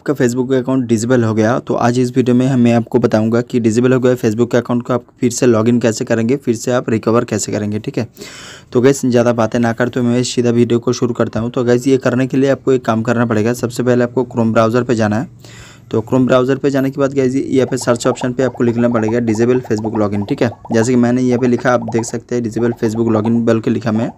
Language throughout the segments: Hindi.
आपका फेसबुक का अकाउंट डिजिबल हो गया तो आज इस वीडियो में मैं आपको बताऊंगा कि डिजिबल हो गया फेसबुक के अकाउंट को आप फिर से लॉगिन कैसे करेंगे फिर से आप रिकवर कैसे करेंगे ठीक है तो गैस ज़्यादा बातें ना कर तो मैं सीधा वीडियो को शुरू करता हूँ तो गैस ये करने के लिए आपको एक काम करना पड़ेगा सबसे पहले आपको क्रोम ब्राउज़र पर जाना है तो क्रोम ब्राउज़र पर जाने के बाद गैस यहाँ पे सर्च ऑप्शन पर आपको लिखना पड़ेगा डिजेबल फेसबुक लॉगिन ठीक है जैसे कि मैंने यहाँ पे लिखा आप देख सकते हैं डिजेबल फेसबुक लॉगिन बल के लिखा मैं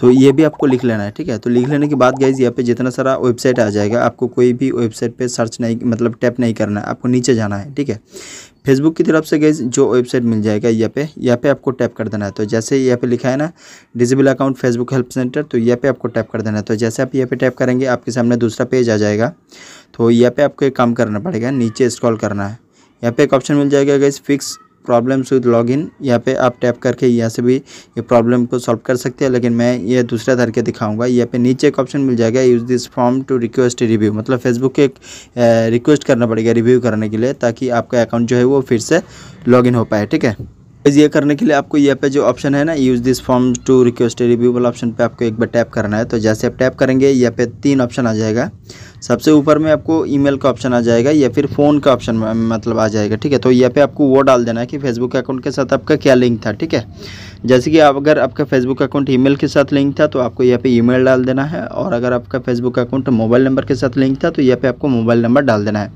तो ये भी आपको लिख लेना है ठीक है तो लिख लेने के बाद गाइज यहाँ पे जितना सारा वेबसाइट आ जाएगा आपको कोई भी वेबसाइट पे सर्च नहीं मतलब टैप नहीं करना है आपको नीचे जाना है ठीक है फेसबुक की तरफ से गैस जो वेबसाइट मिल जाएगा यहाँ पे यहाँ पे आपको टैप कर देना है तो जैसे यहाँ पे लिखा है ना disabled account Facebook help centre तो यहाँ पे आपको टैप कर देना है तो जैसे आप यहाँ पे टैप करेंगे आपके सामने दूसरा पेज आ जाएगा तो यहाँ पे आपको एक काम करना पड़ेगा नीचे स्क्रॉल करना है यहाँ पे एक ऑप्शन मिल जाएगा गैस फिक्स प्रॉब्लम्स विद लॉगिन यहाँ पे आप टैप करके यहाँ से भी ये प्रॉब्लम को सॉल्व कर सकते हैं लेकिन मैं ये दूसरा के दिखाऊंगा यहाँ पे नीचे एक ऑप्शन मिल जाएगा use this form to request review मतलब फेसबुक के रिक्वेस्ट करना पड़ेगा रिव्यू करने के लिए ताकि आपका अकाउंट जो है वो फिर से लॉगिन हो पाए ठीक है ये करने के लिए आपको यहाँ पे जो ऑप्शन है ना use this form to request review वाला ऑप्शन पे आपको एक बार टैप करना है तो जैसे आप टैप करेंगे यहाँ पे तीन ऑप्शन आ जाएगा सबसे ऊपर में आपको ईमेल का ऑप्शन आ जाएगा या फिर फ़ोन का ऑप्शन मतलब आ जाएगा ठीक है तो यहाँ पे आपको वो डाल देना है कि फेसबुक अकाउंट के साथ आपका क्या लिंक था ठीक है जैसे कि आप अगर आपका फेसबुक अकाउंट ईमेल के साथ लिंक था तो आपको यहाँ पे ईमेल डाल देना है और अगर आपका फेसबुक अकाउंट मोबाइल नंबर के साथ लिंक था तो यहाँ पे आपको मोबाइल नंबर डाल देना है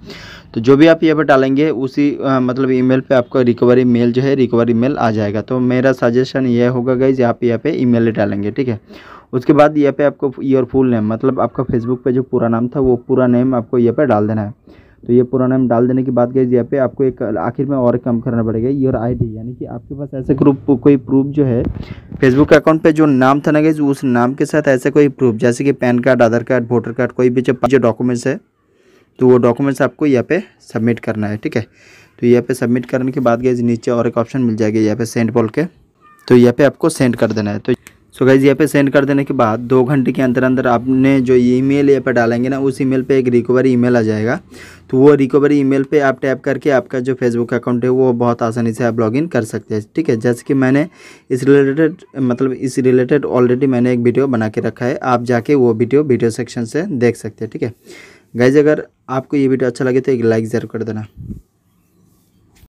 तो जो भी आप यहाँ पर डालेंगे उसी आ, मतलब ईमेल पे आपका रिकवरी मेल जो है रिकवरी मेल आ जाएगा तो मेरा सजेशन ये होगा गाइज आप यहाँ पे ईमेल डालेंगे ठीक है उसके बाद यहाँ पे आपको योर फुल नेम मतलब आपका फेसबुक पे जो पूरा नाम था वो पूरा नेम आपको यहाँ पे डाल देना है तो ये पूरा नेम डाल देने की बात गई यहाँ पे आपको एक आखिर में और काम करना पड़ेगा योर आईडी यानी कि आपके पास ऐसे ग्रुप कोई प्रूफ जो है फेसबुक अकाउंट पे जो नाम था ना गई उस नाम के साथ ऐसे कोई प्रूफ जैसे कि PAN card Aadhaar card voter card कोई भी जो जो डॉक्यूमेंट्स है तो वो डॉक्यूमेंट्स आपको यहाँ पे सबमिट करना है ठीक है तो यहाँ पे सबमिट करने के बाद गई नीचे और एक ऑप्शन मिल जाएगा यहाँ पे सेंड बोल के तो यहाँ पे आपको सेंड कर देना है तो सो गाइज़ यहाँ पे सेंड कर देने के बाद दो घंटे के अंदर अंदर आपने जो ईमेल यहाँ पर डालेंगे ना उस ईमेल पे एक रिकवरी ईमेल आ जाएगा तो वो रिकवरी ईमेल पे आप टैप करके आपका जो फेसबुक अकाउंट है वो बहुत आसानी से आप लॉगिन कर सकते हैं ठीक है जैसे कि मैंने इस रिलेटेड मतलब इस रिलेटेड ऑलरेडी मैंने एक वीडियो बना के रखा है आप जाके वो वीडियो वीडियो सेक्शन से देख सकते हैं ठीक है गाइज अगर आपको ये वीडियो अच्छा लगे तो एक लाइक ज़रूर कर देना